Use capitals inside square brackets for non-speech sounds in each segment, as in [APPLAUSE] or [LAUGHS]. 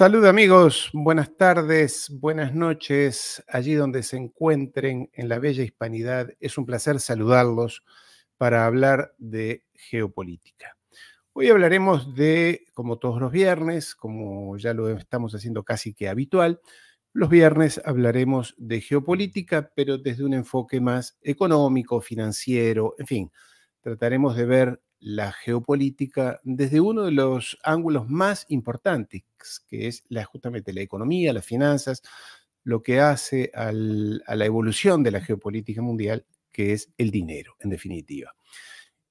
Salud amigos, buenas tardes, buenas noches, allí donde se encuentren en la bella hispanidad. Es un placer saludarlos para hablar de geopolítica. Hoy hablaremos de, como todos los viernes, como ya lo estamos haciendo casi que habitual, los viernes hablaremos de geopolítica, pero desde un enfoque más económico, financiero, en fin, trataremos de ver la geopolítica desde uno de los ángulos más importantes, que es la, justamente la economía, las finanzas, lo que hace a la evolución de la geopolítica mundial, que es el dinero, en definitiva.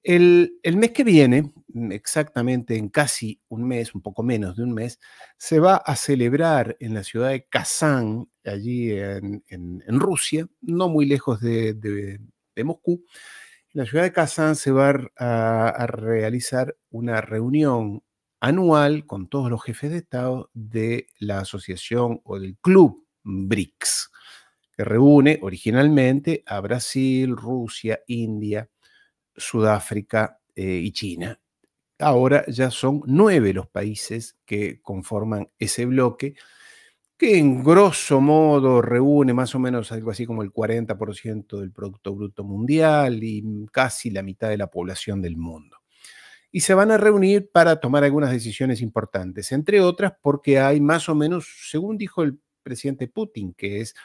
El, mes que viene, mm, exactamente en casi un mes, un poco menos de un mes, se va a celebrar en la ciudad de Kazán, allí en, Rusia, no muy lejos de Moscú, la ciudad de Kazán se va a, realizar una reunión anual con todos los jefes de Estado de la asociación o del club BRICS, que reúne originalmente a Brasil, Rusia, India, Sudáfrica eh, y China. Ahora ya son nueve los países que conforman ese bloque, que en grosso modo reúne más o menos algo así como el 40% del Producto Bruto Mundial y mm, casi la mitad de la población del mundo. Y se van a reunir para tomar algunas decisiones importantes, entre otras porque hay más o menos, según dijo el presidente Putin, que es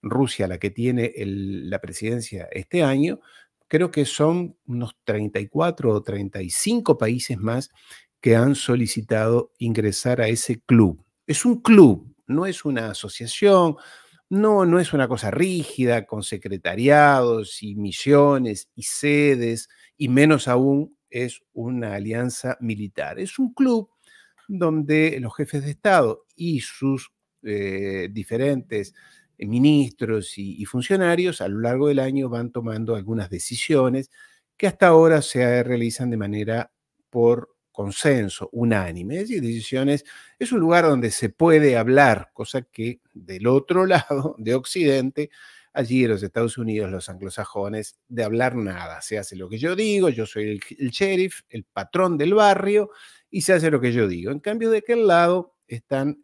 Rusia la que tiene la presidencia este año, creo que son unos 34 o 35 países más que han solicitado ingresar a ese club. Es un club, no es una asociación, no, no es una cosa rígida con secretariados y misiones y sedes, y menos aún es una alianza militar. Es un club donde los jefes de Estado y sus eh, diferentes eh, ministros y, funcionarios a lo largo del año van tomando algunas decisiones que hasta ahora se realizan de manera por consenso, unánime. Es decisiones es un lugar donde se puede hablar, cosa que del otro [LAUGHS] lado, de Occidente, allí en los Estados Unidos, los anglosajones, de hablar nada. Se hace lo que yo digo, yo soy el, sheriff, el patrón del barrio, y se hace lo que yo digo. En cambio, de aquel lado están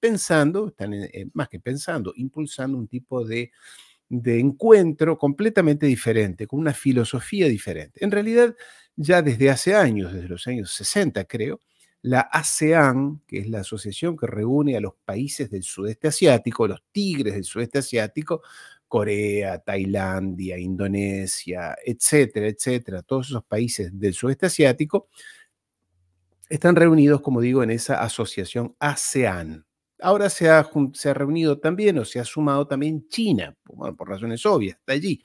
pensando, están eh, más que pensando, impulsando un tipo de de encuentro completamente diferente, con una filosofía diferente. En realidad, ya desde hace años, desde los años 60 creo, la ASEAN, que es la asociación que reúne a los países del sudeste asiático, los tigres del sudeste asiático, Corea, Tailandia, Indonesia, etcétera, etcétera, todos esos países del sudeste asiático, están reunidos, como digo, en esa asociación ASEAN. Ahora se ha, reunido también o se ha sumado también China, por razones obvias, está allí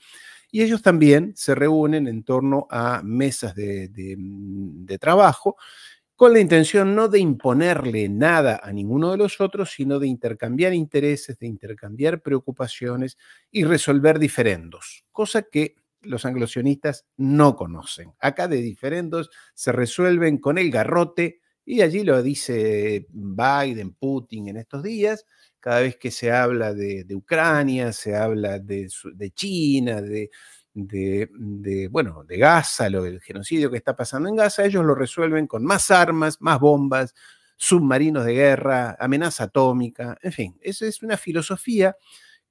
y ellos también se reúnen en torno a mesas mm, de, trabajo con la intención no de imponerle nada a ninguno de los otros, sino de intercambiar intereses, de intercambiar preocupaciones y resolver diferendos, cosa que los anglosionistas no conocen. Acá de diferendos se resuelven con el garrote, y allí lo dice Biden, Putin en estos días, cada vez que se habla de, Ucrania, se habla de, China, de, bueno, de Gaza, lo del genocidio que está pasando en Gaza, ellos lo resuelven con más armas, más bombas, submarinos de guerra, amenaza atómica, en fin, esa es una filosofía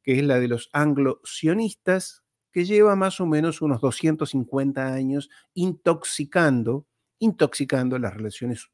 que es la de los anglo-sionistas, que lleva más o menos unos 250 años intoxicando, intoxicando las relaciones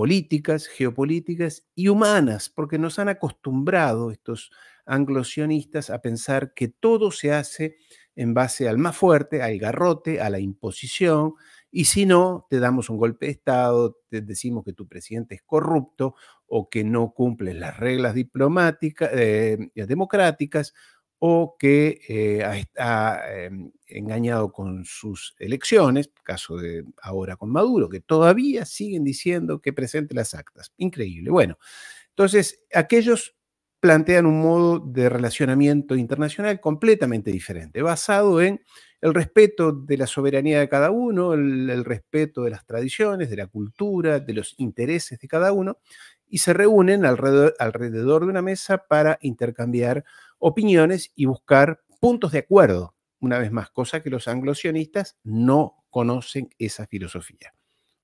políticas, geopolíticas y humanas, porque nos han acostumbrado estos anglosionistas a pensar que todo se hace en base al más fuerte, al garrote, a la imposición, y si no, te damos un golpe de Estado, te decimos que tu presidente es corrupto o que no cumples las reglas diplomáticas, eh, democráticas o que ha, eh, em, engañado con sus elecciones, caso de ahora con Maduro, que todavía siguen diciendo que presente las actas. Increíble. Bueno, entonces aquellos plantean un modo de relacionamiento internacional completamente diferente, basado en el respeto de la soberanía de cada uno, el, respeto de las tradiciones, de la cultura, de los intereses de cada uno, y se reúnen alrededor de una mesa para intercambiar opiniones y buscar puntos de acuerdo, una vez más, cosa que los anglosionistas no conocen esa filosofía.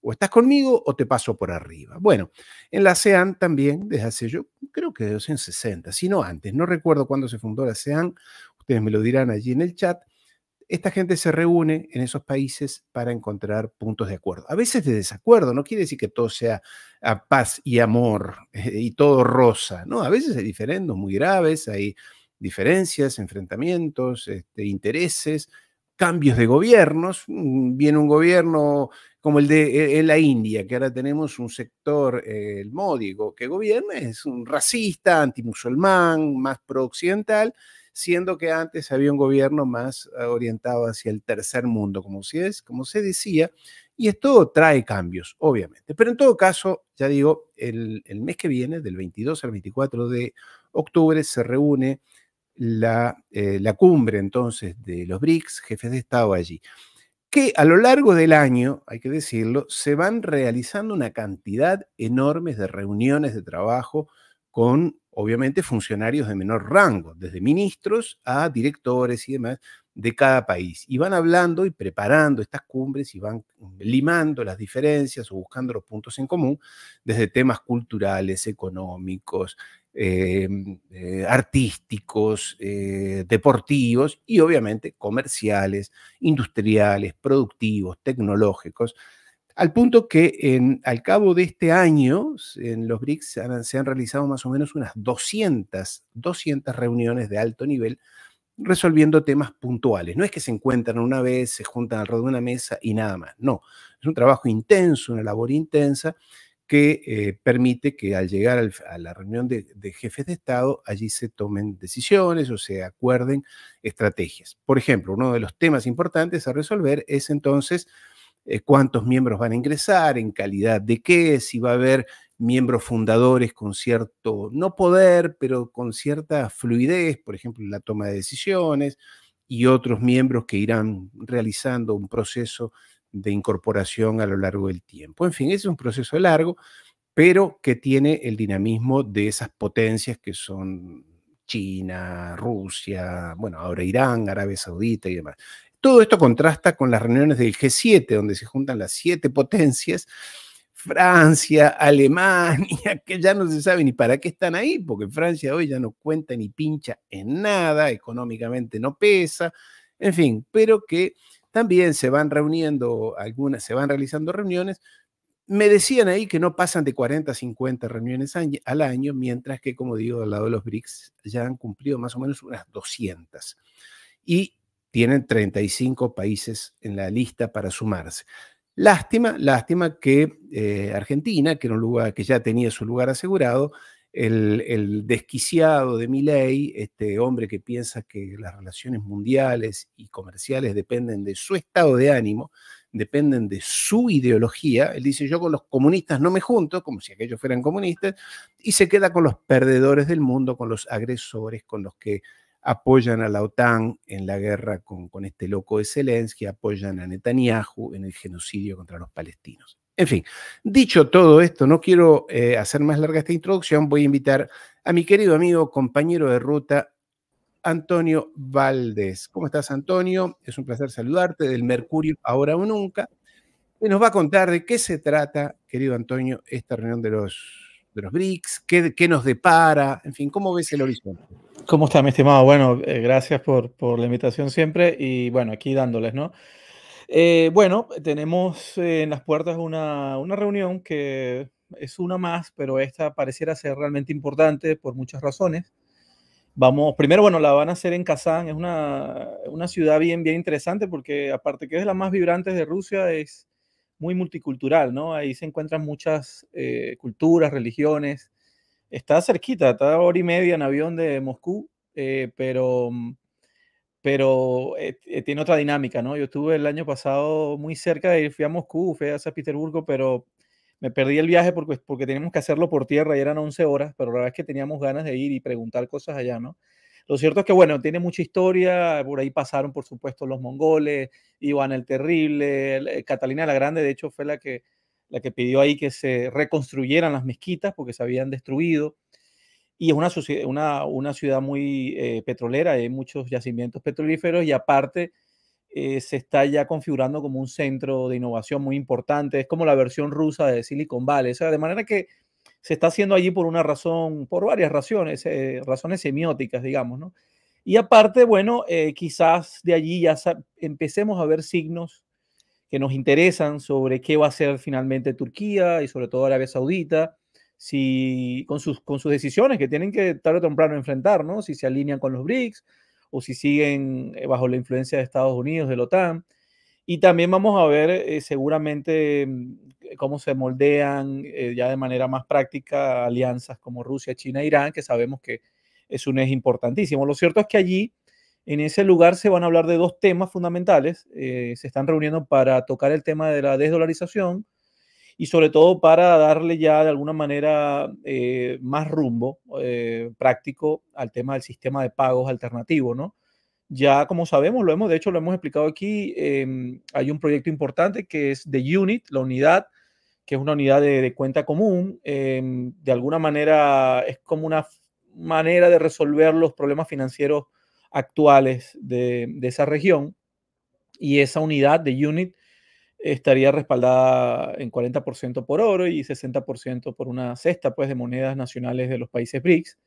O estás conmigo o te paso por arriba. Bueno, en la ASEAN también, desde hace yo, creo que desde los 60, si no antes, no recuerdo cuándo se fundó la ASEAN, ustedes me lo dirán allí en el chat, esta gente se reúne en esos países para encontrar puntos de acuerdo. A veces de desacuerdo, no quiere decir que todo sea a paz y amor eh, y todo rosa, ¿no? A veces hay diferendos muy graves, hay diferencias, enfrentamientos, este, intereses, cambios de gobiernos. Mm, viene un gobierno como el de e, e, la India, que ahora tenemos un sector, eh, el módico que gobierna, es un racista, antimusulmán, más pro-occidental, siendo que antes había un gobierno más ah, orientado hacia el tercer mundo, como, si es, como se decía, y esto trae cambios, obviamente. Pero en todo caso, ya digo, el, el mes que viene, del 22 al 24 de octubre, se reúne eh, la, cumbre entonces de los BRICS, jefes de Estado allí, que a lo largo del año, hay que decirlo, se van realizando una cantidad enorme de reuniones de trabajo con, obviamente, funcionarios de menor rango, desde ministros a directores y demás de cada país. Y van hablando y preparando estas cumbres y van limando las diferencias o buscando los puntos en común desde temas culturales, económicos, Em, eh, artísticos, eh, deportivos y obviamente comerciales, industriales, productivos, tecnológicos, al punto que al cabo de este año en los BRICS se han, realizado más o menos unas 200, 200 reuniones de alto nivel resolviendo temas puntuales. No es que se encuentran una vez, se juntan alrededor de una mesa y nada más. No, es un trabajo intenso, una labor intensa que eh, permite que al llegar a la reunión de, jefes de Estado, allí se tomen decisiones o se acuerden estrategias. Por ejemplo, uno de los temas importantes a resolver es entonces eh, cuántos miembros van a ingresar, en calidad de qué, si va a haber miembros fundadores con cierto, no poder, pero con cierta fluidez, por ejemplo, en la toma de decisiones, y otros miembros que irán realizando un proceso de incorporación a lo largo del tiempo. En fin, es un proceso largo, pero que tiene el dinamismo de esas potencias que son China, Rusia, bueno, ahora Irán, Arabia Saudita y demás. Todo esto contrasta con las reuniones del G7, donde se juntan las siete potencias, Francia, Alemania, [LAUGHS] que ya no se sabe ni para qué están ahí, porque Francia hoy ya no cuenta ni pincha en nada, económicamente no pesa, en fin, pero que también se van reuniendo algunas, se van realizando reuniones. Me decían ahí que no pasan de 40 a 50 reuniones al año, mientras que, como digo, al lado de los BRICS ya han cumplido más o menos unas 200. Y tienen 35 países en la lista para sumarse. Lástima, lástima que eh, Argentina, que era un lugar que ya tenía su lugar asegurado, el, desquiciado de Milley, este hombre que piensa que las relaciones mundiales y comerciales dependen de su estado de ánimo, dependen de su ideología, él dice yo con los comunistas no me junto, como si aquellos fueran comunistas, y se queda con los perdedores del mundo, con los agresores, con los que apoyan a la OTAN en la guerra con, con este loco de Zelensky, apoyan a Netanyahu en el genocidio contra los palestinos. En fin, dicho todo esto, no quiero eh, hacer más larga esta introducción, voy a invitar a mi querido amigo, compañero de ruta, Antonio Valdés. ¿Cómo estás, Antonio? Es un placer saludarte del Mercurio ahora o nunca. Y nos va a contar de qué se trata, querido Antonio, esta reunión de los, de los BRICS, qué, nos depara, en fin, ¿cómo ves el horizonte? ¿Cómo está, mi estimado? Bueno, eh, gracias por, por la invitación siempre y bueno, aquí dándoles, ¿no? Eh, bueno, tenemos eh, en las puertas una, reunión que es una más, pero esta pareciera ser realmente importante por muchas razones. Vamos, primero, bueno, la van a hacer en Kazán, es una, ciudad bien, bien interesante porque aparte que es la más vibrante de Rusia, es muy multicultural, ¿no? Ahí se encuentran muchas eh, culturas, religiones. Está cerquita, está hora y media en avión de Moscú, pero mm, pero eh, eh, tiene otra dinámica, ¿no? Yo estuve el año pasado muy cerca de ir, fui a Moscú, fui a San Petersburgo, pero me perdí el viaje porque, pues, porque teníamos que hacerlo por tierra y eran 11 horas, pero la verdad es que teníamos ganas de ir y preguntar cosas allá, ¿no? Lo cierto es que, bueno, tiene mucha historia, por ahí pasaron, por supuesto, los mongoles, Iván el Terrible, eh, Catalina la Grande, de hecho, fue la que, la que pidió ahí que se reconstruyeran las mezquitas porque se habían destruido y es una, una, ciudad muy eh, petrolera, hay muchos yacimientos petrolíferos y aparte eh, se está ya configurando como un centro de innovación muy importante, es como la versión rusa de Silicon Valley, o sea, de manera que se está haciendo allí por una razón, por varias razones, eh, razones semióticas, digamos, ¿no? Y aparte, bueno, quizás de allí ya empecemos a ver signos que nos interesan sobre qué va a ser finalmente Turquía y sobre todo Arabia Saudita si con sus, con sus decisiones que tienen que tarde o temprano enfrentar, Si se alinean con los BRICS o si siguen eh, bajo la influencia de Estados Unidos, de la OTAN. Y también vamos a ver eh, seguramente mm, eh, cómo se moldean ya de manera más práctica alianzas como Rusia, China, e Irán, que sabemos que es un es importantísimo. Lo cierto es que allí, en ese lugar, se van a hablar de dos temas fundamentales. se están reuniendo para tocar el tema de la desdolarización y sobre todo para darle ya de alguna manera eh, más rumbo eh, práctico al tema del sistema de pagos alternativo, ¿no? Ya como sabemos, lo hemos, de hecho lo hemos explicado aquí, em, hay un proyecto importante que es The Unit, la unidad, que es una unidad de, cuenta común, em, de alguna manera es como una manera de resolver los problemas financieros actuales de, de esa región y esa unidad de Unit estaría respaldada en 40% por oro y 60% por una cesta pues, de monedas nacionales de los países BRICS,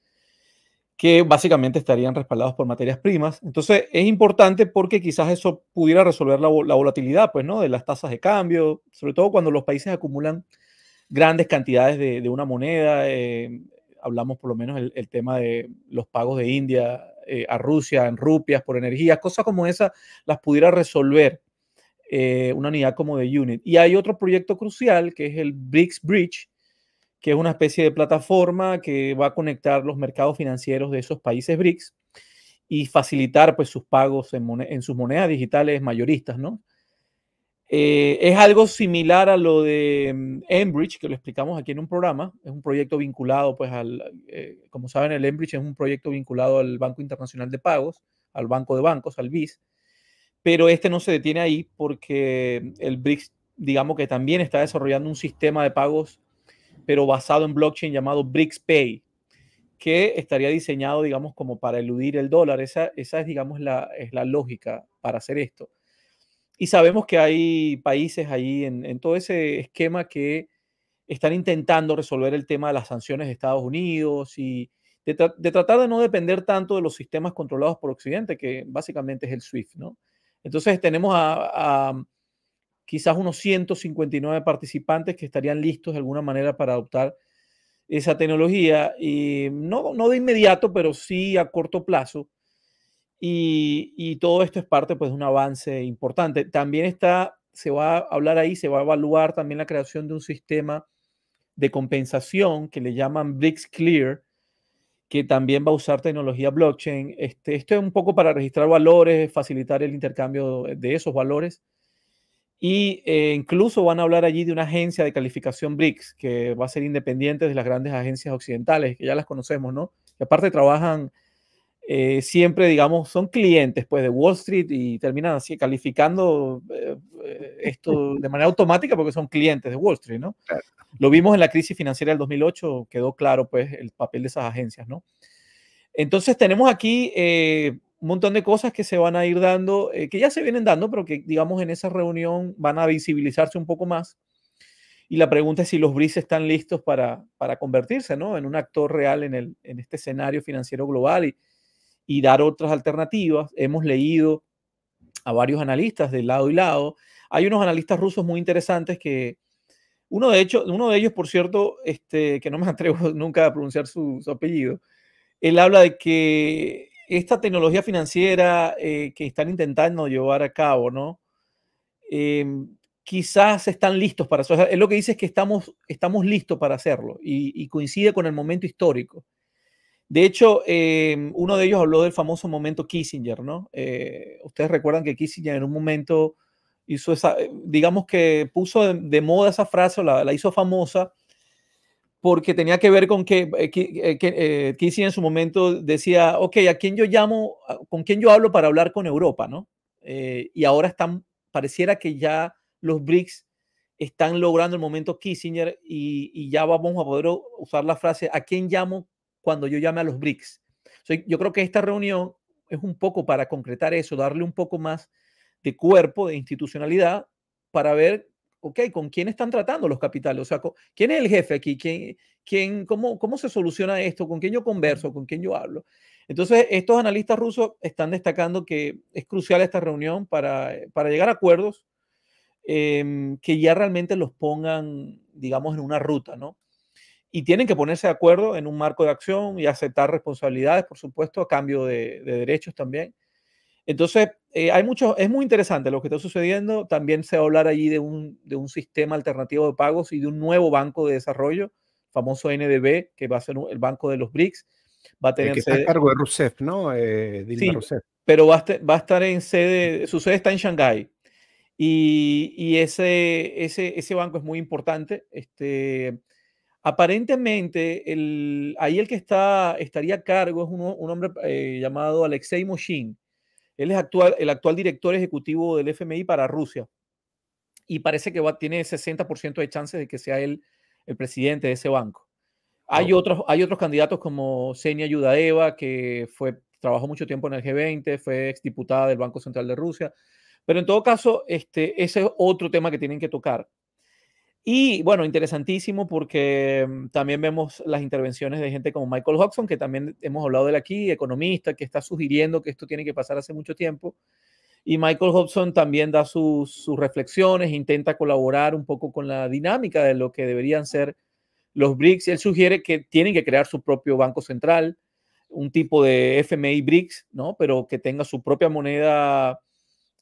que básicamente estarían respaldados por materias primas. Entonces es importante porque quizás eso pudiera resolver la, volatilidad pues, ¿no? de las tasas de cambio, sobre todo cuando los países acumulan grandes cantidades de, una moneda. Eh, hablamos por lo menos el, tema de los pagos de India eh, a Rusia en rupias por energía, cosas como esas las pudiera resolver eh, una unidad como de Unit. Y hay otro proyecto crucial que es el BRICS Bridge, que es una especie de plataforma que va a conectar los mercados financieros de esos países BRICS y facilitar pues sus pagos en, sus monedas digitales mayoristas, ¿no? Eh, es algo similar a lo de mm, Enbridge, que lo explicamos aquí en un programa. Es un proyecto vinculado, pues, al, eh, como saben, el Enbridge es un proyecto vinculado al Banco Internacional de Pagos, al Banco de Bancos, al BIS. Pero este no se detiene ahí porque el BRICS, digamos que también está desarrollando un sistema de pagos, pero basado en blockchain llamado BRICS Pay, que estaría diseñado, digamos, como para eludir el dólar. Esa, es, digamos, la, es la lógica para hacer esto. Y sabemos que hay países ahí en, todo ese esquema que están intentando resolver el tema de las sanciones de Estados Unidos y de, tratar de no depender tanto de los sistemas controlados por Occidente, que básicamente es el SWIFT, ¿no? Entonces tenemos a, mm, quizás unos 159 participantes que estarían listos de alguna manera para adoptar esa tecnología, y no, de inmediato, pero sí a corto plazo. Y, todo esto es parte pues, de un avance importante. También está, se va a hablar ahí, se va a evaluar también la creación de un sistema de compensación que le llaman Bricks Clear, que también va a usar tecnología blockchain. Este, esto es un poco para registrar valores, facilitar el intercambio de esos valores. Y eh, incluso van a hablar allí de una agencia de calificación BRICS, que va a ser independiente de las grandes agencias occidentales, que ya las conocemos, ¿no? Y aparte trabajan eh, siempre, digamos, son clientes pues, de Wall Street y terminan así calificando eh, eh, esto de manera automática porque son clientes de Wall Street, ¿no? Lo vimos en la crisis financiera del 2008, quedó claro pues el papel de esas agencias, ¿no? Entonces tenemos aquí un montón de cosas que se van a ir dando, que ya se vienen dando, pero que digamos en esa reunión van a visibilizarse un poco más. Y la pregunta es si los BRICS están listos para, para convertirse ¿no? en un actor real en, el, en este escenario financiero global y, y dar otras alternativas. Hemos leído a varios analistas de lado y lado. Hay unos analistas rusos muy interesantes que, uno de, hecho, uno de ellos, por cierto, este, que no me [LAUGHS] atrevo nunca a pronunciar su, apellido, él habla de que esta tecnología financiera eh, que están intentando llevar a cabo, ¿no? Em, quizás están listos para eso. es lo que dice es que estamos, estamos listos para hacerlo y, y coincide con el momento histórico. De hecho, em, uno de ellos habló del famoso momento Kissinger, ¿no? Eh, ustedes recuerdan que Kissinger en un momento hizo esa, eh, digamos que puso de, moda esa frase, la, hizo famosa, porque tenía que ver con que, eh, Kissinger en su momento decía, ok, ¿a quién yo llamo, con quién yo hablo para hablar con Europa, ¿no? y ahora están, pareciera que ya los BRICS están logrando el momento Kissinger y, y ya vamos a poder usar la frase, ¿a quién llamo cuando yo llame a los BRICS. yo creo que esta reunión es un poco para concretar eso, darle un poco más de cuerpo, de institucionalidad, para ver, ok, ¿con quién están tratando los capitales? O sea, ¿quién es el jefe aquí? ¿Quién, quién, cómo, ¿Cómo se soluciona esto? ¿Con quién yo converso? ¿Con quién yo hablo? Entonces, estos analistas rusos están destacando que es crucial esta reunión para, para llegar a acuerdos em, que ya realmente los pongan, digamos, en una ruta, ¿no? y tienen que ponerse de acuerdo en un marco de acción y aceptar responsabilidades, por supuesto, a cambio de, derechos también. Entonces, eh, hay mucho, es muy interesante lo que está sucediendo. También se va a hablar allí de un, de un sistema alternativo de pagos y de un nuevo banco de desarrollo, famoso NDB, que va a ser el banco de los BRICS. Va a tener el que está a cargo de Rousseff, ¿no? Eh, sí, pero va a, va a, estar en sede, su sede está en Shanghái. Y, y ese, ese, ese banco es muy importante. Este, Aparentemente, ahí el que estaría a cargo es un hombre eh, llamado Alexei Moshin. Él es actual, el actual director ejecutivo del FMI para Rusia. Y parece que tiene 60% de chances de que sea él el presidente de ese banco. Ah, hay, otros, hay candidatos como Senia Yudaeva, que fue, trabajó mucho tiempo en el G20, fue exdiputada del Banco Central de Rusia. Pero en todo caso, este, ese es otro tema que tienen que tocar. Y bueno, interesantísimo porque mm, también vemos las intervenciones de gente como Michael Hobson, que también hemos hablado de él aquí, economista, que está sugiriendo que esto tiene que pasar hace mucho tiempo. Y Michael Hobson también da sus, reflexiones, intenta colaborar un poco con la dinámica de lo que deberían ser los BRICS. Él sugiere que tienen que crear su propio banco central, un tipo de FMI BRICS, ¿no? Pero que tenga su propia moneda,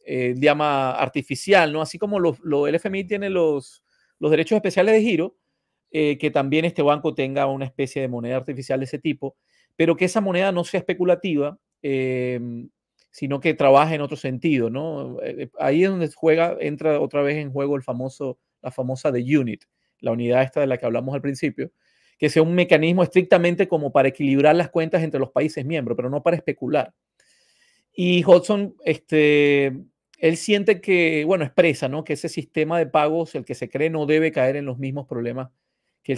eh, llama artificial, ¿no? Así como lo, el FMI tiene los los derechos especiales de giro, eh, que también este banco tenga una especie de moneda artificial de ese tipo, pero que esa moneda no sea especulativa, eh, sino que trabaje en otro sentido, ¿no? Eh, ahí es donde juega, entra otra vez en juego el famoso, la famosa de unit, la unidad esta de la que hablamos al principio, que sea un mecanismo estrictamente como para equilibrar las cuentas entre los países miembros, pero no para especular. Y Hodgson... este, él siente que, bueno, expresa, ¿no? Que ese sistema de pagos, el que se cree, no debe caer en los mismos problemas que el,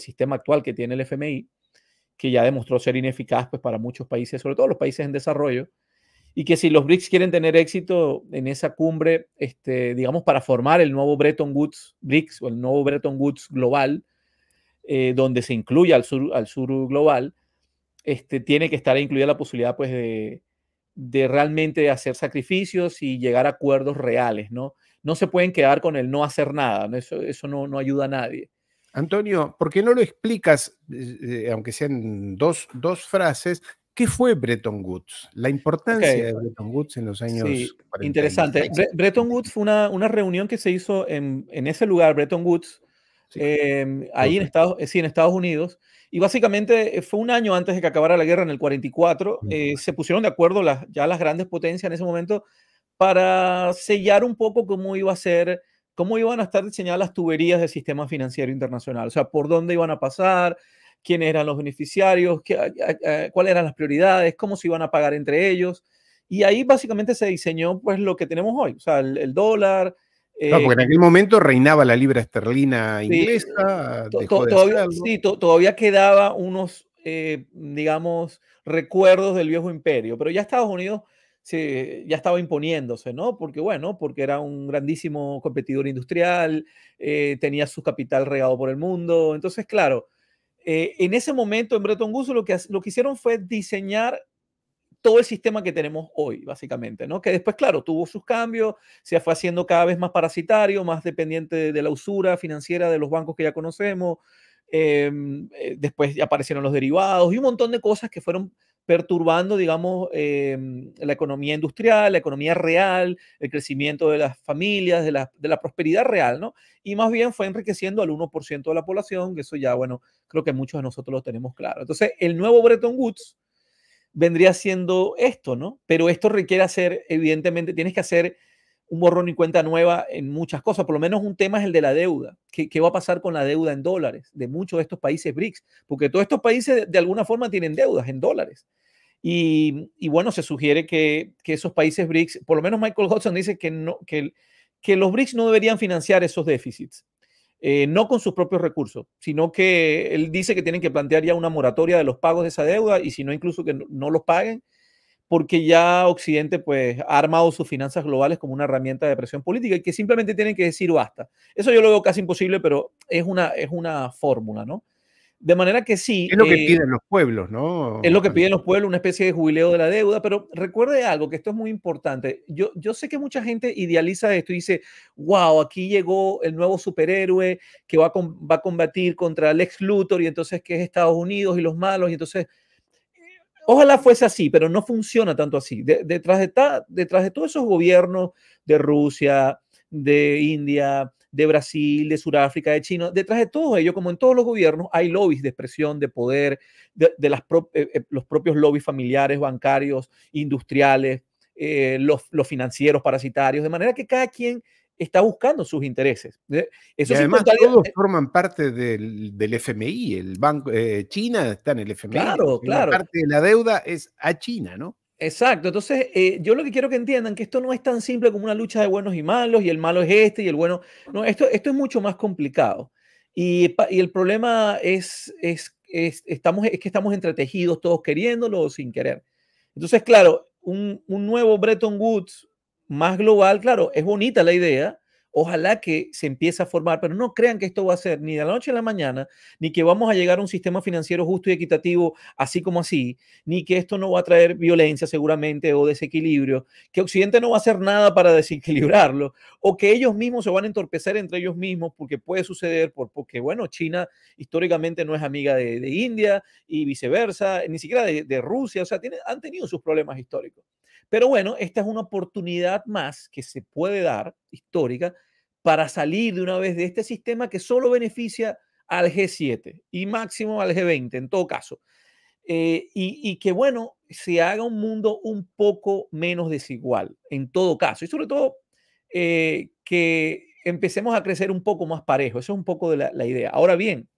sistema actual que tiene el FMI, que ya demostró ser ineficaz pues, para muchos países, sobre todo los países en desarrollo, y que si los BRICS quieren tener éxito en esa cumbre, este, digamos, para formar el nuevo Bretton Woods BRICS o el nuevo Bretton Woods global, eh, donde se incluya al sur, al sur global, este, tiene que estar incluida la posibilidad pues, de, de realmente hacer sacrificios y llegar a acuerdos reales, ¿no? No se pueden quedar con el no hacer nada, eso, eso no, ayuda a nadie. Antonio, ¿por qué no lo explicas, eh, eh, aunque sean dos, frases, qué fue Bretton Woods? La importancia de Bretton Woods en los años... Sí, interesante. Bretton Woods fue una, una, reunión que se hizo en, en ese lugar, Bretton Woods, Em, ahí en, Estados, eh, sí, en Estados Unidos. Y básicamente eh, fue un año antes de que acabara la guerra, en el 44, eh, se pusieron de acuerdo las, ya las grandes potencias en ese momento para sellar un poco cómo iba a ser, cómo iban a estar diseñadas las tuberías del sistema financiero internacional, o sea, por dónde iban a pasar, quiénes eran los beneficiarios, qué, cuáles eran las prioridades, cómo se iban a pagar entre ellos. Y ahí básicamente se diseñó pues lo que tenemos hoy, o sea, el, el dólar, porque en eh, aquel momento reinaba la libra esterlina inglesa. todavía, quedaba unos, eh, digamos, recuerdos del viejo imperio, pero ya Estados Unidos ya estaba imponiéndose, ¿no? Porque bueno, porque era un grandísimo competidor industrial, eh, tenía su capital regado por el mundo, entonces claro, en ese momento en Bretton Woods lo que, lo que hicieron fue diseñar todo el sistema que tenemos hoy, básicamente, ¿no? Que después, claro, tuvo sus cambios, se fue haciendo cada vez más parasitario, más dependiente de, la usura financiera de los bancos que ya conocemos. Em, eh, después aparecieron los derivados y un montón de cosas que fueron perturbando, digamos, em, la economía industrial, la economía real, el crecimiento de las familias, de la, de la prosperidad real, ¿no? Y más bien fue enriqueciendo al 1% de la población, que eso ya, bueno, creo que muchos de nosotros lo tenemos claro. Entonces, el nuevo Bretton Woods, vendría siendo esto, ¿no? Pero esto requiere hacer, evidentemente, tienes que hacer un borrón y cuenta nueva en muchas cosas. Por lo menos un tema es el de la deuda. ¿Qué, va a pasar con la deuda en dólares de muchos de estos países BRICS? Porque todos estos países de, alguna forma tienen deudas en dólares. Y, bueno, se sugiere que, esos países BRICS, por lo menos Michael Hudson dice que, no, que, que los BRICS no deberían financiar esos déficits. Eh, no con sus propios recursos, sino que él dice que tienen que plantear ya una moratoria de los pagos de esa deuda y si no, incluso que no, los paguen, porque ya Occidente pues, ha armado sus finanzas globales como una herramienta de presión política y que simplemente tienen que decir basta. Eso yo lo veo casi imposible, pero es una, es una fórmula, ¿no? De manera que sí. Es lo que eh, piden los pueblos, ¿no? Es lo que piden los pueblos, una especie de jubileo de la deuda, pero recuerde algo, que esto es muy importante. Yo, yo sé que mucha gente idealiza esto y dice, wow, aquí llegó el nuevo superhéroe que va a, va a combatir contra Lex Luthor y entonces que es Estados Unidos y los malos y entonces... Eh, ojalá fuese así, pero no funciona tanto así. detrás, de detrás de todos esos gobiernos de Rusia, de India, de Brasil, de Sudáfrica, de China. Detrás de todo ello, como en todos los gobiernos, hay lobbies de expresión, de poder, de, las eh, eh, los propios lobbies familiares, bancarios, industriales, eh, los, los, financieros parasitarios, de manera que cada quien está buscando sus intereses. Eso además todos forman parte del, FMI, el Banco China está en el FMI. Claro, Parte de la deuda es a China, ¿no? Exacto, entonces eh, yo lo que quiero que entiendan que esto no es tan simple como una lucha de buenos y malos y el malo es este y el bueno, no, esto, esto es mucho más complicado y, el problema es, es, estamos, es que estamos entretejidos todos queriéndolo o sin querer. Entonces, claro, un, un nuevo Bretton Woods más global, claro, es bonita la idea, Ojalá que se empiece a formar, pero no crean que esto va a ser ni de la noche a la mañana, ni que vamos a llegar a un sistema financiero justo y equitativo así como así, ni que esto no va a traer violencia seguramente o desequilibrio, que Occidente no va a hacer nada para desequilibrarlo, o que ellos mismos se van a entorpecer entre ellos mismos porque puede suceder, por, porque bueno, China históricamente no es amiga de, India y viceversa, ni siquiera de, Rusia, o sea, tiene, han tenido sus problemas históricos. Pero bueno, esta es una oportunidad más que se puede dar, histórica, para salir de una vez de este sistema que solo beneficia al G7 y máximo al G20 en todo caso. Eh, y, que bueno, se haga un mundo un poco menos desigual en todo caso. Y sobre todo eh, que empecemos a crecer un poco más parejo. Esa es un poco de la, la idea. Ahora bien,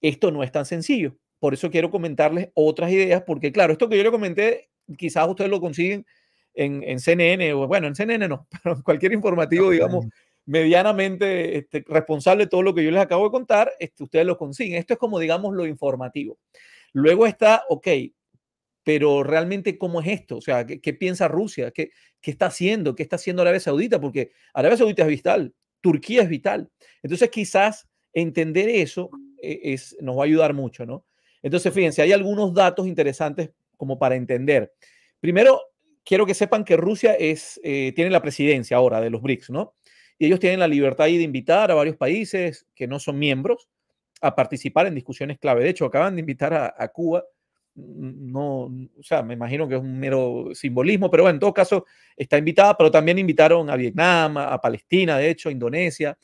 esto no es tan sencillo. Por eso quiero comentarles otras ideas, porque claro, esto que yo le comenté quizás ustedes lo consiguen en, CNN, o bueno, en CNN no, [LAUGHS] pero en cualquier informativo, digamos, medianamente este, responsable de todo lo que yo les acabo de contar, este, ustedes lo consiguen. Esto es como, digamos, lo informativo. Luego está, ok, pero realmente, ¿cómo es esto? O sea, ¿qué, piensa Rusia? ¿Qué, ¿Qué está haciendo? ¿Qué está haciendo Arabia Saudita? Porque Arabia Saudita es vital, Turquía es vital. Entonces, quizás entender eso e, es, nos va a ayudar mucho, ¿no? Entonces, fíjense, hay algunos datos interesantes como para entender. Primero, quiero que sepan que Rusia es, eh, tiene la presidencia ahora de los BRICS, ¿no? Y ellos tienen la libertad ahí de invitar a varios países que no son miembros a participar en discusiones clave. De hecho, acaban de invitar a, Cuba. No, o sea, me imagino que es un mero simbolismo, pero en todo caso está invitada, pero también invitaron a Vietnam, a, Palestina, de hecho, a Indonesia.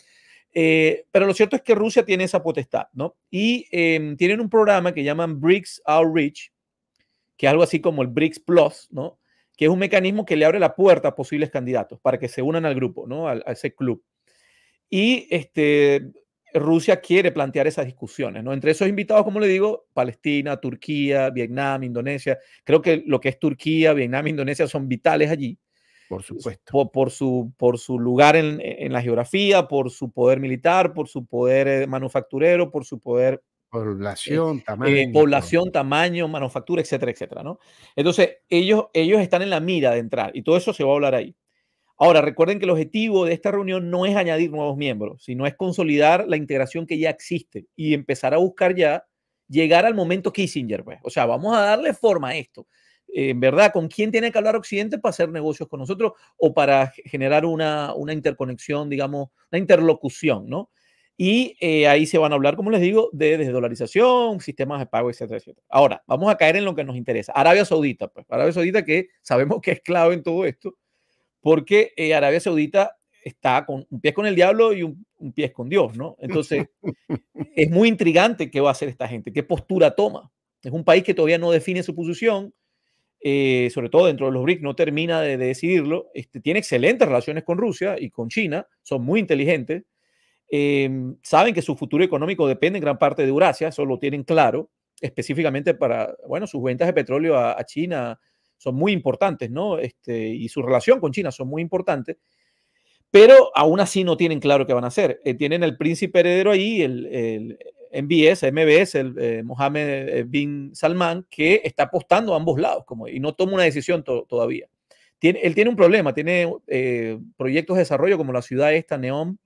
Eh, pero lo cierto es que Rusia tiene esa potestad, ¿no? Y em, tienen un programa que llaman BRICS Outreach, que es algo así como el BRICS Plus, ¿no? que es un mecanismo que le abre la puerta a posibles candidatos para que se unan al grupo, ¿no? a, ese club. Y este, Rusia quiere plantear esas discusiones, ¿no? Entre esos invitados, como le digo, Palestina, Turquía, Vietnam, Indonesia. Creo que lo que es Turquía, Vietnam, Indonesia son vitales allí. Por supuesto. Por, su, por su lugar en, en, la geografía, por su poder militar, por su poder eh, manufacturero, por su poder Población, eh, eh, tamaño. población, tamaño, manufactura, etcétera, etcétera, ¿no? Entonces, ellos, ellos están en la mira de entrar y todo eso se va a hablar ahí. Ahora, recuerden que el objetivo de esta reunión no es añadir nuevos miembros, sino es consolidar la integración que ya existe y empezar a buscar ya llegar al momento Kissinger, pues. O sea, vamos a darle forma a esto. En verdad, ¿con quién tiene que hablar Occidente para hacer negocios con nosotros o para generar una, una interconexión, digamos, una interlocución, ¿no? Y eh, ahí se van a hablar, como les digo, de desdolarización, sistemas de pago, etcétera, etcétera. Ahora, vamos a caer en lo que nos interesa. Arabia Saudita, pues. Arabia Saudita que sabemos que es clave en todo esto, porque eh, Arabia Saudita está con un pie con el diablo y un, un pie con Dios, ¿no? Entonces, [LAUGHS] es muy intrigante qué va a hacer esta gente, qué postura toma. Es un país que todavía no define su posición, eh, sobre todo dentro de los BRICS, no termina de, decidirlo. Este, tiene excelentes relaciones con Rusia y con China, son muy inteligentes Em, saben que su futuro económico depende en gran parte de Eurasia, eso lo tienen claro, específicamente para, bueno, sus ventas de petróleo a, China son muy importantes, ¿no? Este, y su relación con China son muy importantes, pero aún así no tienen claro qué van a hacer. Eh, tienen el príncipe heredero ahí, el, el MBS, MBS, el, eh, Mohammed bin Salman, que está apostando a ambos lados como, y no toma una decisión todavía. Tiene, él tiene un problema, tiene eh, proyectos de desarrollo como la ciudad esta, Neom,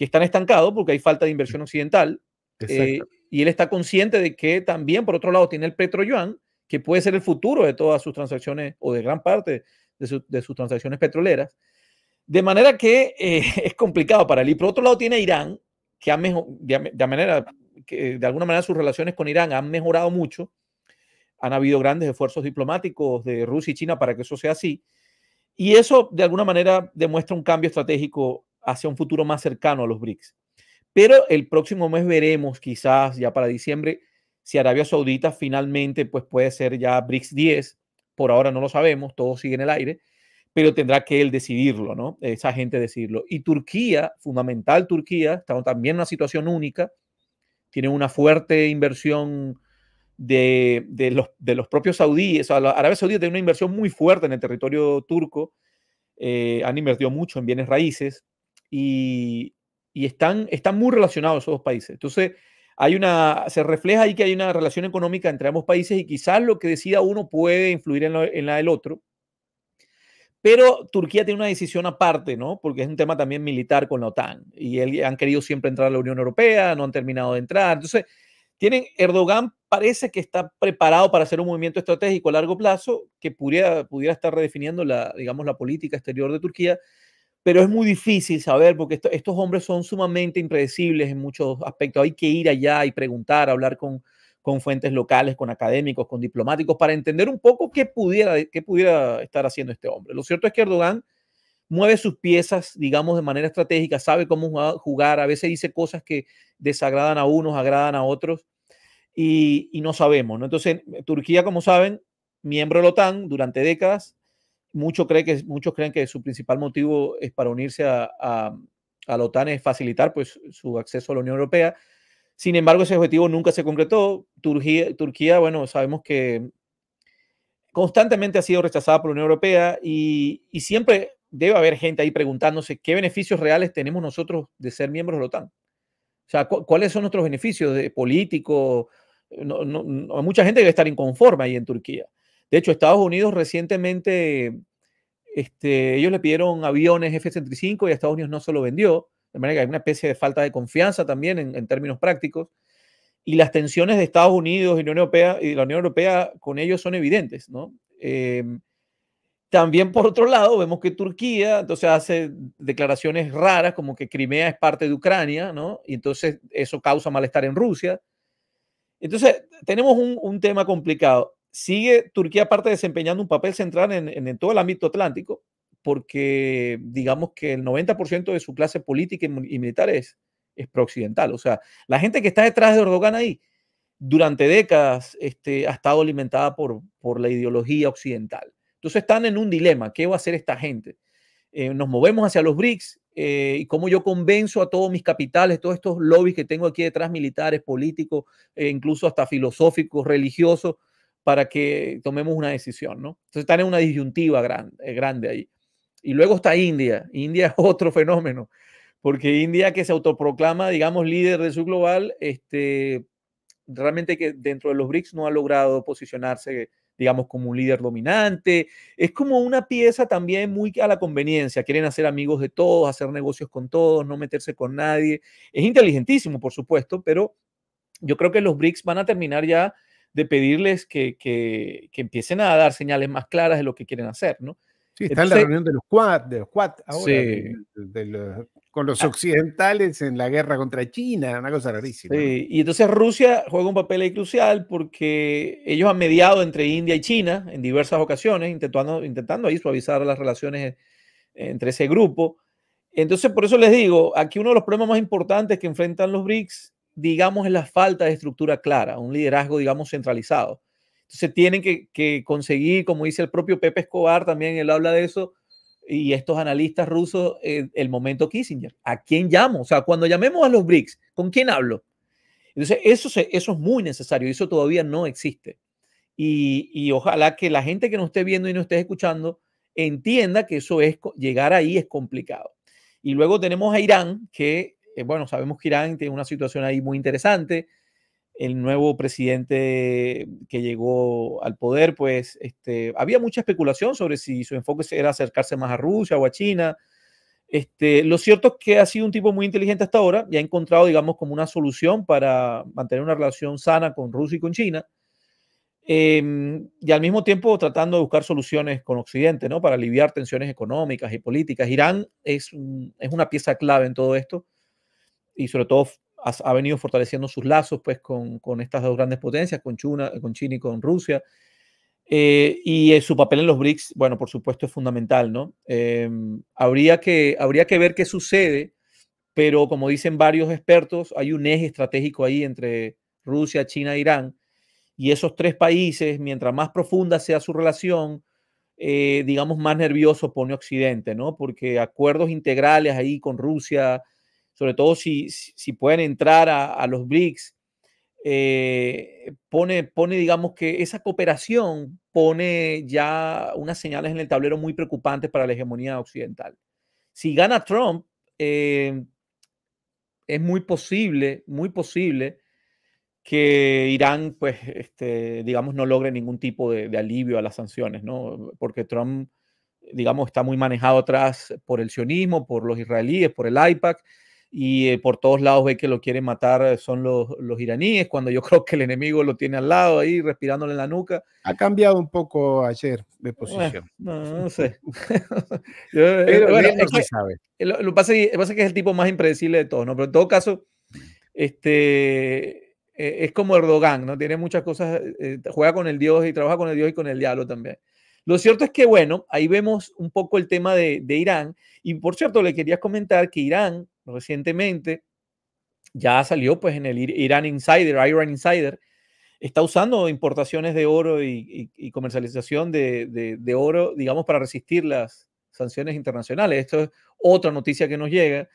que están estancados porque hay falta de inversión occidental. Eh, y él está consciente de que también, por otro lado, tiene el petroyuan, que puede ser el futuro de todas sus transacciones o de gran parte de, sus transacciones petroleras. De manera que eh, [LAUGHS] es complicado para él. Y por otro lado tiene Irán, que ha mejor, de, de, manera, que eh, de alguna manera sus relaciones con Irán han mejorado mucho. Han habido grandes esfuerzos diplomáticos de Rusia y China para que eso sea así. Y eso, de alguna manera, demuestra un cambio estratégico hacia un futuro más cercano a los BRICS. Pero el próximo mes veremos, quizás ya para diciembre, si Arabia Saudita finalmente pues, puede ser ya BRICS 10. Por ahora no lo sabemos, todo sigue en el aire, pero tendrá que él decidirlo, ¿no? Esa gente decidirlo. Y Turquía, fundamental Turquía, está también una situación única, tiene una fuerte inversión de, los, de los propios saudíes. O sea, Arabia Saudita tiene una inversión muy fuerte en el territorio turco, eh, han invertido mucho en bienes raíces, y, están, están muy relacionados esos dos países. Entonces, hay una, se refleja ahí que hay una relación económica entre ambos países y quizás lo que decida uno puede influir en, en la del otro. Pero Turquía tiene una decisión aparte, ¿no? Porque es un tema también militar con la OTAN. Y él, han querido siempre entrar a la Unión Europea, no han terminado de entrar. Entonces, tienen, Erdogan parece que está preparado para hacer un movimiento estratégico a largo plazo que pudiera, pudiera estar redefiniendo la, digamos, la política exterior de Turquía pero es muy difícil saber porque estos hombres son sumamente impredecibles en muchos aspectos. Hay que ir allá y preguntar, hablar con, fuentes locales, con académicos, con diplomáticos, para entender un poco qué pudiera, qué pudiera estar haciendo este hombre. Lo cierto es que Erdogan mueve sus piezas, digamos, de manera estratégica, sabe cómo jugar, a veces dice cosas que desagradan a unos, agradan a otros, y, no sabemos. Entonces, Turquía, como saben, miembro de la OTAN durante décadas, Muchos creen, que, su principal motivo es para unirse a, la OTAN es facilitar pues, su acceso a la Unión Europea. Sin embargo, ese objetivo nunca se concretó. Turquía, Turquía bueno, sabemos que constantemente ha sido rechazada por la Unión Europea y, siempre debe haber gente ahí preguntándose qué beneficios reales tenemos nosotros de ser miembros de la OTAN. O sea, ¿cuáles son nuestros beneficios de político? mucha gente debe estar inconforme ahí en Turquía. De hecho, Estados Unidos recientemente, este, ellos le pidieron aviones F-35 y Estados Unidos no se lo vendió. De manera que hay una especie de falta de confianza también en, términos prácticos. Y las tensiones de Estados Unidos y la Unión Europea, y la Unión Europea con ellos son evidentes, em, también, por otro lado, vemos que Turquía, entonces, hace declaraciones raras como que Crimea es parte de Ucrania, ¿no? Y entonces eso causa malestar en Rusia. Entonces, tenemos un tema complicado sigue Turquía aparte desempeñando un papel central en, todo el ámbito atlántico, porque digamos que el 90% de su clase política y, militar es, es occidental. O sea, la gente que está detrás de Erdogan ahí durante décadas este, ha estado alimentada por, por la ideología occidental. Entonces están en un dilema, ¿qué va a hacer esta gente? Eh, nos movemos hacia los BRICS eh, y cómo yo convenzo a todos mis capitales, todos estos lobbies que tengo aquí detrás, militares, políticos, eh, incluso hasta filosóficos, religiosos, para que tomemos una decisión, ¿no? Entonces están en una disyuntiva eh, grande ahí. Y luego está India. India [LAUGHS] es otro fenómeno, porque India que se autoproclama, digamos, líder de su global, este, realmente que dentro de los BRICS no ha logrado posicionarse, digamos, como un líder dominante. Es como una pieza también muy a la conveniencia. Quieren hacer amigos de todos, hacer negocios con todos, no meterse con nadie. Es inteligentísimo, por supuesto, pero yo creo que los BRICS van a terminar ya de pedirles que, empiecen a dar señales más claras de lo que quieren hacer, ¿no? Sí, está en la reunión de los Quad, ahora, con los ah. occidentales en la guerra contra China, una cosa rarísima. y entonces Rusia juega un papel crucial porque ellos han mediado entre India y China en diversas ocasiones, intentando, intentando ahí suavizar las relaciones eh, entre ese grupo. Entonces, por eso les digo, aquí uno de los problemas más importantes que enfrentan los BRICS digamos, en la falta de estructura clara, un liderazgo, digamos, centralizado. Entonces tienen que, conseguir, como dice el propio Pepe Escobar, también él habla de eso, y estos analistas rusos, eh, el momento Kissinger. ¿A quién llamo? O sea, cuando llamemos a los BRICS, ¿con quién hablo? Entonces, eso, eso es muy necesario eso todavía no existe. Y, y, ojalá que la gente que nos esté viendo y nos esté escuchando entienda que eso es, llegar ahí es complicado. Y luego tenemos a Irán, que eh, bueno, sabemos que Irán tiene una situación ahí muy interesante. El nuevo presidente que llegó al poder, pues este, había mucha especulación sobre si su enfoque era acercarse más a Rusia o a China. Este, lo cierto es que ha sido un tipo muy inteligente hasta ahora y ha encontrado, digamos, como una solución para mantener una relación sana con Rusia y con China. Em, y al mismo tiempo tratando de buscar soluciones con Occidente, ¿no? Para aliviar tensiones económicas y políticas. Irán es, es una pieza clave en todo esto y sobre todo ha, venido fortaleciendo sus lazos pues, con, estas dos grandes potencias, con, China, con China y con Rusia. Eh, y eh, su papel en los BRICS, bueno, por supuesto es fundamental, ¿no? Em, habría, que, habría que ver qué sucede, pero como dicen varios expertos, hay un eje estratégico ahí entre Rusia, China e Irán, y esos tres países, mientras más profunda sea su relación, eh, digamos, más nervioso pone Occidente, ¿no? Porque acuerdos integrales ahí con Rusia, sobre todo si, si pueden entrar a, los BRICS, eh, pone, pone, digamos que esa cooperación pone ya unas señales en el tablero muy preocupantes para la hegemonía occidental. Si gana Trump, eh, es muy posible, muy posible que Irán, pues, este, digamos, no logre ningún tipo de, de, alivio a las sanciones, ¿no? Porque Trump, digamos, está muy manejado atrás por el sionismo, por los israelíes, por el IPAC y eh, por todos lados ve que lo quieren matar, eh, son los, los, iraníes, cuando yo [LAUGHS] creo que el enemigo lo tiene al lado ahí, respirándole en la nuca. Ha cambiado un poco ayer de posición. no, sé. yo, que, Lo, pasa, lo, que es el tipo más impredecible de todos, ¿no? Pero en todo caso, este, e, es como Erdogan, ¿no? Tiene muchas cosas, eh, juega con el Dios y trabaja con el Dios y con el diablo también. Lo cierto es que, bueno, ahí vemos un poco el tema de, de Irán. Y por cierto, le quería comentar que Irán recientemente, ya salió pues en el Iran Insider, Iran Insider, está usando importaciones de oro y, comercialización de, oro, digamos, para resistir las sanciones internacionales. Esto es otra noticia que nos llega.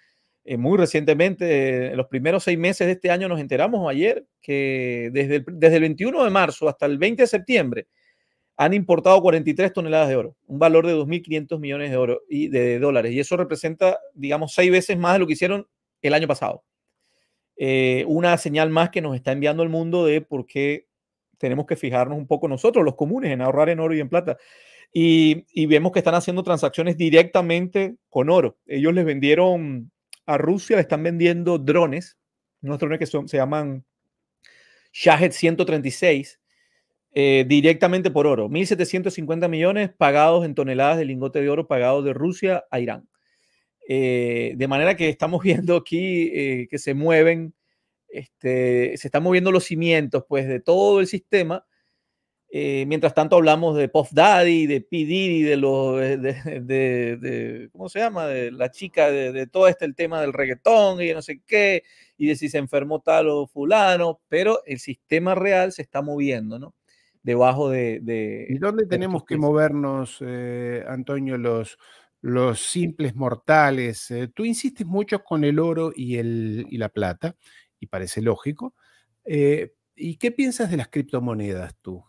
Eh, muy recientemente, eh, en los primeros seis meses de este año nos enteramos ayer que desde desde el 21 de marzo hasta el 20 de septiembre, han importado 43 toneladas de oro, un valor de 2.500 millones de, y de dólares. Y eso representa, digamos, seis veces más de lo que hicieron el año pasado. Eh, una señal más que nos está enviando el mundo de por qué tenemos que fijarnos un poco nosotros, los comunes, en ahorrar en oro y en plata. Y, vemos que están haciendo transacciones directamente con oro. Ellos les vendieron a Rusia, le están vendiendo drones, unos drones que se llaman Shahed 136 eh, directamente por oro. 1.750 millones pagados en toneladas de lingote de oro pagados de Rusia a Irán. Eh, de manera que estamos [LAUGHS] viendo aquí eh, que se mueven, este, se están moviendo los cimientos pues, de todo el sistema. mientras tanto hablamos de Puff Daddy, de P. Diddy, de los, de, ¿cómo se llama? De la chica, de, todo este, el tema del reggaetón y no sé qué, y de si se enfermó tal o fulano, pero el sistema real se está moviendo, ¿no? debajo de... ¿Y dónde tenemos que movernos, eh, Antonio, los, los simples mortales? Eh, tú insistes mucho con el oro y, el, la plata, y parece lógico. Eh, ¿Y qué piensas de las criptomonedas tú?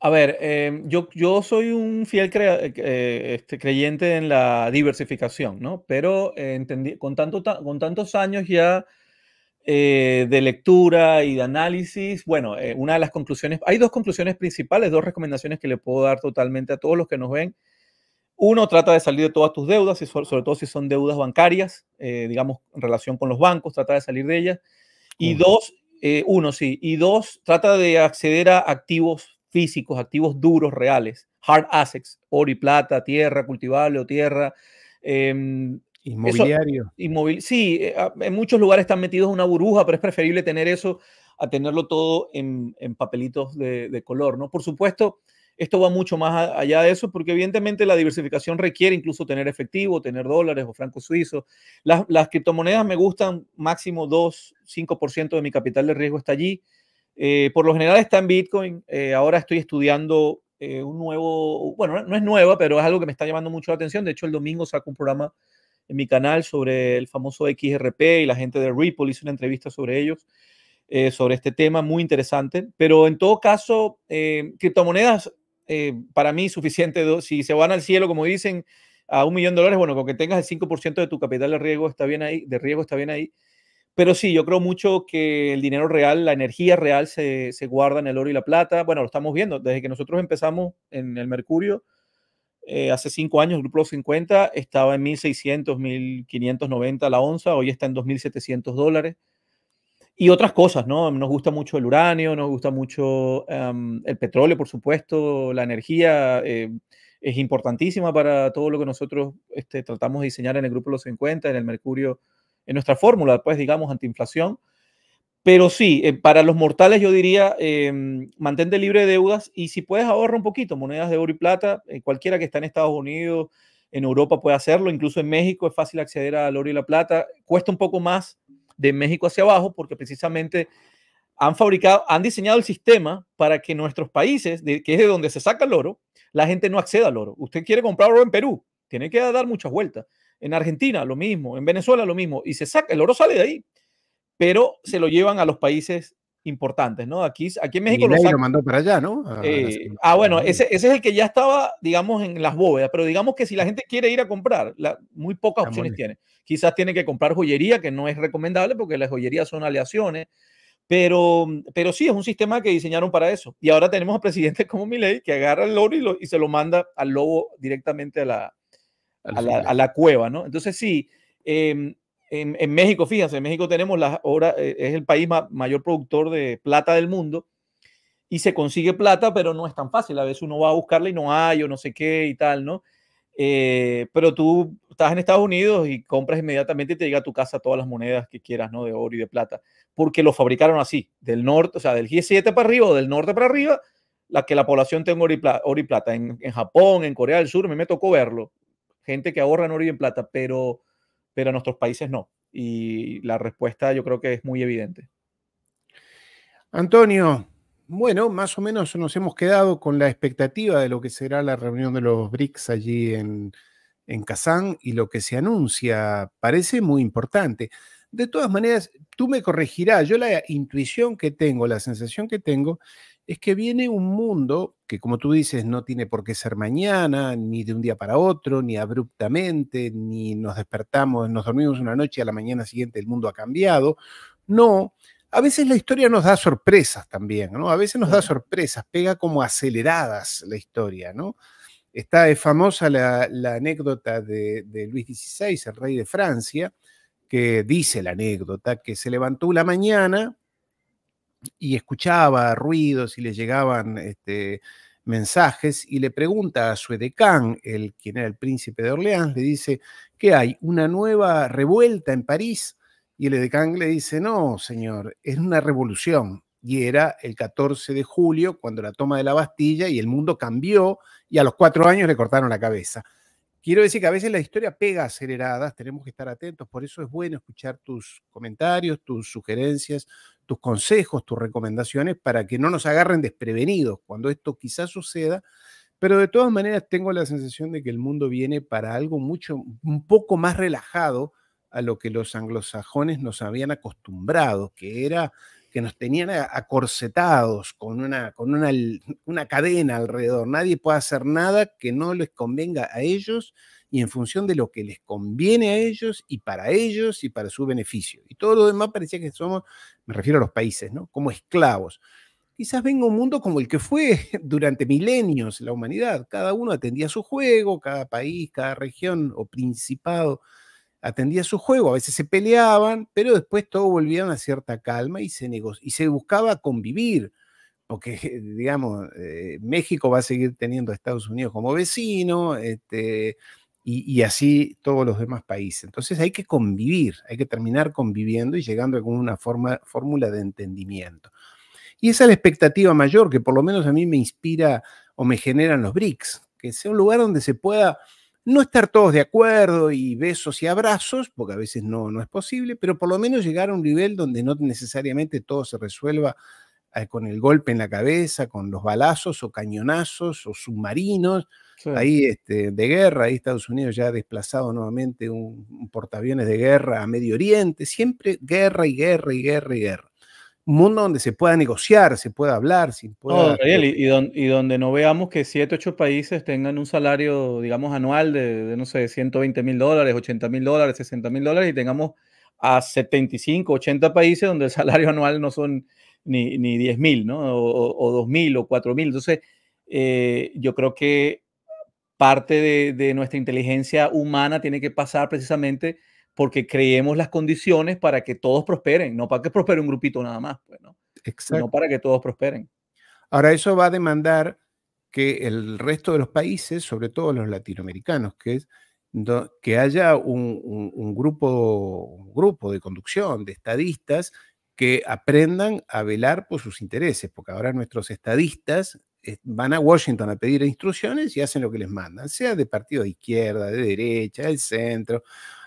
A ver, em, yo, yo, soy un fiel este, creyente en la diversificación, ¿no? Pero entendí, con, tanto, con tantos años ya eh, de lectura y de análisis, bueno, eh, una de las conclusiones, hay dos conclusiones principales, dos recomendaciones que le puedo dar totalmente a todos los que nos ven. Uno, trata de salir de todas tus deudas, sobre todo si son deudas bancarias, eh, digamos, en relación con los bancos, trata de salir de ellas. Y dos, uno, sí, y dos, trata de acceder a activos físicos, activos duros, reales, hard assets, oro y plata, tierra cultivable o tierra, em, Inmobiliario. sí, eh, ah, en muchos lugares están metidos en una burbuja, pero es preferible tener eso a tenerlo todo en, papelitos de, color, ¿no? Por supuesto, esto va mucho más allá de eso, porque evidentemente la diversificación requiere incluso tener efectivo, tener dólares o francos suizos. Las, las, criptomonedas me gustan, máximo 2, 5% de mi capital de riesgo está allí. Eh, por lo general está en Bitcoin. Eh, ahora estoy estudiando un nuevo, bueno, no es nueva, pero es algo que me está llamando mucho la atención. De hecho, el domingo saco un programa en mi canal sobre el famoso XRP y la gente de Ripple hizo una entrevista sobre ellos, eh, sobre este tema muy interesante. Pero en todo caso, eh, criptomonedas, eh, para mí, suficiente. Si se van al cielo, como dicen, a un millón de dólares, bueno, con que tengas el 5% de tu capital de riesgo, está bien ahí, de riesgo está bien ahí. Pero sí, yo creo mucho que el dinero real, la energía real se, se guarda en el oro y la plata. Bueno, lo estamos viendo. Desde que nosotros empezamos en el Mercurio, eh, hace cinco años, el grupo los 50 estaba en 1.600, 1.590 la onza, hoy está en 2.700 dólares. Y otras cosas, ¿no? Nos gusta mucho el uranio, nos gusta mucho em, el petróleo, por supuesto, la energía eh, es importantísima para todo lo que nosotros este, tratamos de diseñar en el grupo los 50, en el mercurio, en nuestra fórmula, pues digamos, antiinflación. Pero sí, eh, para los mortales yo diría, em, mantente libre de deudas y si puedes ahorra un poquito, monedas de oro y plata, eh, cualquiera que está en Estados Unidos, en Europa puede hacerlo, incluso en México es fácil acceder al oro y la plata, cuesta un poco más de México hacia abajo porque precisamente han fabricado, han diseñado el sistema para que nuestros países, de, que es de donde se saca el oro, la gente no acceda al oro. Usted quiere comprar oro en Perú, tiene que dar muchas vueltas. En Argentina lo mismo, en Venezuela lo mismo, y se saca, el oro sale de ahí pero se lo llevan a los países importantes, ¿no? Aquí, aquí en México lo, lo, mandó para allá, ¿no? Eh, ah, bueno, ese, ese, es el que ya estaba, digamos, en las bóvedas, pero digamos que si la gente quiere ir a comprar, muy pocas opciones tiene. Quizás tiene que comprar joyería, que no es recomendable porque las joyerías son aleaciones, pero, pero sí, es un sistema que diseñaron para eso. Y ahora tenemos a presidentes como Milei que agarra el oro y, lo, y, se lo manda al lobo directamente a la, a la, a la cueva, ¿no? Entonces sí, em, en, México, fíjense, en México tenemos las obras, eh, es el país mayor productor de plata del mundo y se consigue plata, pero no es tan fácil. A veces uno va a buscarla y no hay o no sé qué y tal, ¿no? Eh, pero tú estás en Estados Unidos y compras inmediatamente y te llega a tu casa todas las monedas que quieras, ¿no? De oro y de plata, porque lo fabricaron así, del norte, o sea, del G7 para arriba o del norte para arriba, la que la población tenga oro y, plata. En, en, Japón, en Corea del Sur, me me tocó verlo. Gente que ahorra en oro y en plata, pero pero en nuestros países no. Y la respuesta yo creo que es muy evidente. Antonio, bueno, más o menos nos hemos quedado con la expectativa de lo que será la reunión de los BRICS allí en, en Kazán y lo que se anuncia parece muy importante. De todas maneras, tú me corregirás, yo la intuición que tengo, la sensación que tengo es que viene un mundo que, como tú dices, no tiene por qué ser mañana, ni de un día para otro, ni abruptamente, ni nos despertamos, nos dormimos una noche y a la mañana siguiente el mundo ha cambiado. No, a veces la historia nos da sorpresas también, ¿no? A veces nos da sorpresas, pega como aceleradas la historia, ¿no? Está es famosa la, anécdota de, Luis XVI, el rey de Francia, que dice la anécdota que se levantó la mañana y escuchaba ruidos y le llegaban este, mensajes y le pregunta a su edecán, el quien era el príncipe de Orleans, le dice, ¿qué hay? ¿Una nueva revuelta en París? Y el edecán le dice, no, señor, es una revolución. Y era el 14 de julio, cuando la toma de la Bastilla y el mundo cambió y a los cuatro años le cortaron la cabeza. Quiero decir que a veces la historia pega aceleradas, tenemos que estar atentos, por eso es bueno escuchar tus comentarios, tus sugerencias, tus consejos, tus recomendaciones para que no nos agarren desprevenidos cuando esto quizás suceda, pero de todas maneras tengo la sensación de que el mundo viene para algo mucho, un poco más relajado a lo que los anglosajones nos habían acostumbrado, que era que nos tenían acorsetados con una, con una, una cadena alrededor. Nadie puede hacer nada que no les convenga a ellos y en función de lo que les conviene a ellos y para ellos y para su beneficio. Y todo lo demás parecía que somos, me refiero a los países, ¿no? Como esclavos. Quizás venga un mundo como el que fue [LAUGHS] durante milenios la humanidad. Cada uno atendía su juego, cada país, cada región o principado atendía su juego, a veces se peleaban, pero después todo volvía a cierta calma y se, y se buscaba convivir, porque, [LAUGHS] digamos, eh, México va a seguir teniendo a Estados Unidos como vecino, este, y, así todos los demás países. Entonces hay que convivir, hay que terminar conviviendo y llegando a una forma, fórmula de entendimiento. Y esa es la expectativa mayor que por lo menos a mí me inspira o me generan los BRICS, que sea un lugar donde se pueda no estar todos de acuerdo y besos y abrazos, porque a veces no, no es posible, pero por lo menos llegar a un nivel donde no necesariamente todo se resuelva eh, con el golpe en la cabeza, con los balazos o cañonazos o submarinos, Ahí este, de guerra, ahí Estados Unidos ya ha desplazado nuevamente un, portaaviones de guerra a Medio Oriente, siempre guerra y guerra y guerra y guerra. Un mundo donde se pueda negociar, se pueda hablar, sin y, donde no veamos que 7, 8 países tengan un salario, digamos, anual de, no sé, 120 mil dólares, 80 mil dólares, 60 mil dólares y tengamos a 75, 80 países donde el salario [LAUGHS] anual no son ni, ni 10 mil, ¿no? O, 2 mil o 4 mil. Entonces, eh, yo creo que parte de, nuestra inteligencia humana tiene que pasar precisamente porque creemos las condiciones para que todos prosperen, no para que prospere un grupito nada más, pues, ¿no? Exacto. para que todos prosperen. Ahora, eso va a demandar que el resto de los países, sobre todo los latinoamericanos, que, es, que haya un, grupo, un grupo de conducción, de estadistas, que aprendan a velar por sus intereses, porque ahora nuestros estadistas eh, van a Washington a pedir instrucciones y hacen lo que les mandan, sea de partido de izquierda, de derecha, del centro,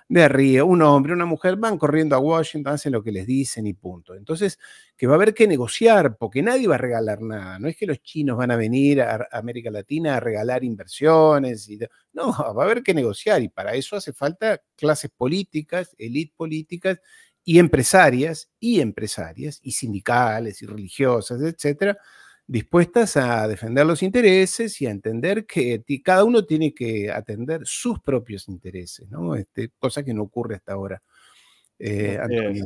de arriba, un hombre, una mujer, van corriendo a Washington, hacen lo que les dicen y punto. Entonces, que va a haber que negociar, porque nadie va a regalar nada. No es que los chinos van a venir a América Latina a regalar inversiones. Y no, [LAUGHS] va a haber que negociar y para eso hace falta clases políticas, elite políticas y empresarias y empresarias y sindicales y religiosas, etcétera, dispuestas a defender los intereses y a entender que cada uno tiene que atender sus propios intereses, ¿no? Este, cosa que no ocurre hasta ahora. Eh,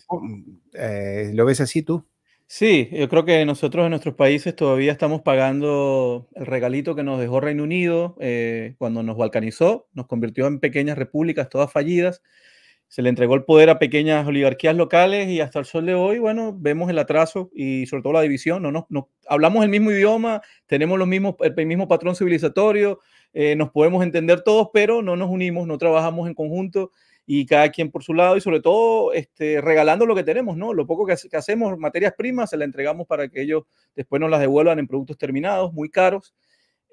mm, eh, ¿lo ves así tú? Sí, yo creo que nosotros en nuestros países todavía estamos pagando el regalito que nos dejó Reino Unido eh, cuando nos balcanizó, nos convirtió en pequeñas repúblicas todas fallidas se le entregó el poder a pequeñas oligarquías locales y hasta el sol de hoy, bueno, vemos el atraso y sobre todo la división, no, no, hablamos el mismo idioma, tenemos los mismos, el mismo patrón civilizatorio, eh, nos podemos entender todos, pero no nos unimos, no trabajamos en conjunto y cada quien por su lado y sobre todo este, regalando lo que tenemos, ¿no? Lo poco que, que hacemos, materias primas, se las entregamos para que ellos después nos las devuelvan en productos terminados, muy caros,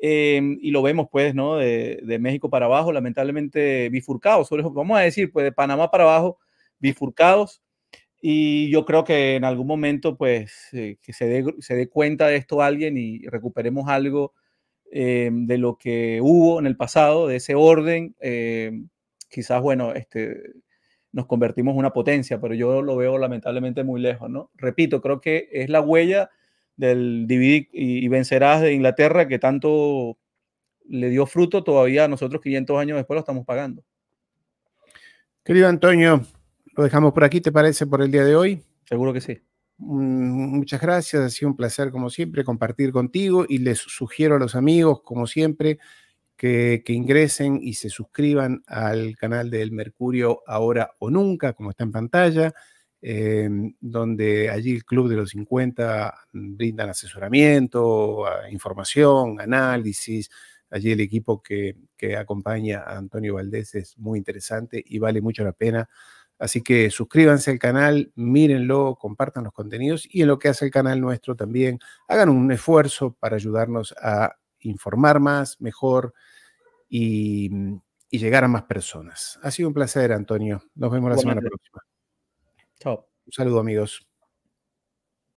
Em, y lo vemos pues, ¿no? De, México para abajo, lamentablemente bifurcados, vamos a decir, pues de Panamá para abajo, bifurcados. Y yo creo que en algún momento, pues, eh, que se dé, cuenta de esto alguien y recuperemos algo em, de lo que hubo en el pasado, de ese orden. Em, quizás, bueno, este, nos convertimos en una potencia, pero yo lo veo lamentablemente muy lejos, ¿no? Repito, creo que es la huella del DVD y, vencerás de Inglaterra que tanto le dio fruto, todavía nosotros 500 años después lo estamos pagando. Querido Antonio, lo dejamos por aquí, ¿te parece, por el día de hoy? Seguro que sí. Mm, muchas gracias, ha sido un placer como siempre compartir contigo y les sugiero a los amigos, como siempre, que, que, ingresen y se suscriban al canal del Mercurio ahora o nunca, como está en pantalla. Em, donde allí el Club de los 50 mm, brindan asesoramiento, ah, información, análisis. Allí el equipo que, acompaña a Antonio Valdés es muy interesante y vale mucho la pena. Así que suscríbanse al canal, mírenlo, compartan los contenidos y en lo que hace el canal nuestro también, hagan un esfuerzo para ayudarnos a informar más, mejor y, mm, llegar a más personas. Ha sido un placer, Antonio. Nos vemos la semana próxima saludo, amigos.